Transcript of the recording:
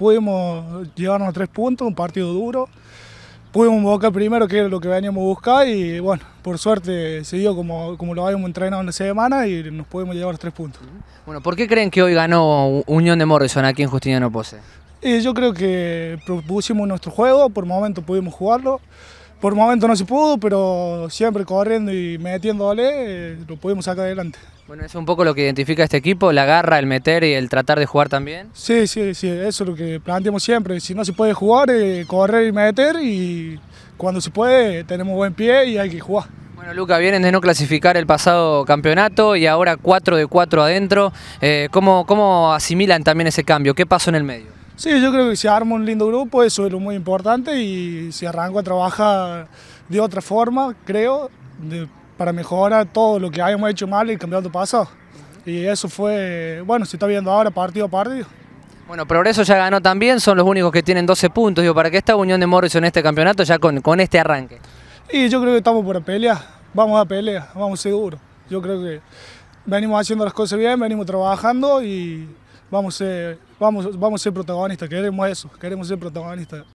pudimos llevarnos tres puntos, un partido duro. Pudimos buscar primero, que era lo que veníamos a buscar, y bueno, por suerte se como, como lo habíamos entrenado en la semana y nos pudimos llevar tres puntos. Bueno, ¿por qué creen que hoy ganó Unión de Morrison aquí en Justiniano Pose? Y yo creo que propusimos nuestro juego, por momento pudimos jugarlo. Por momento no se pudo, pero siempre corriendo y metiéndole eh, lo pudimos sacar adelante. Bueno, eso es un poco lo que identifica a este equipo, la garra, el meter y el tratar de jugar también. Sí, sí, sí, eso es lo que planteamos siempre. Si no se puede jugar, eh, correr y meter y cuando se puede tenemos buen pie y hay que jugar. Bueno, Luca, vienen de no clasificar el pasado campeonato y ahora 4 de 4 adentro. Eh, ¿cómo, ¿Cómo asimilan también ese cambio? ¿Qué pasó en el medio? Sí, yo creo que si arma un lindo grupo, eso es lo muy importante y si arranco a trabajar de otra forma, creo, para mejorar todo lo que hayamos hecho mal y campeonato pasado. Y eso fue, bueno, se está viendo ahora partido a partido. Bueno, Progreso ya ganó también, son los únicos que tienen 12 puntos. ¿para qué esta unión de Morrison en este campeonato ya con, este arranque? Y yo creo que estamos por pelea, vamos a pelea, vamos seguro. Yo creo que venimos haciendo las cosas bien, venimos trabajando y vamos a ser, vamos, vamos a ser protagonistas, queremos eso, queremos ser protagonistas.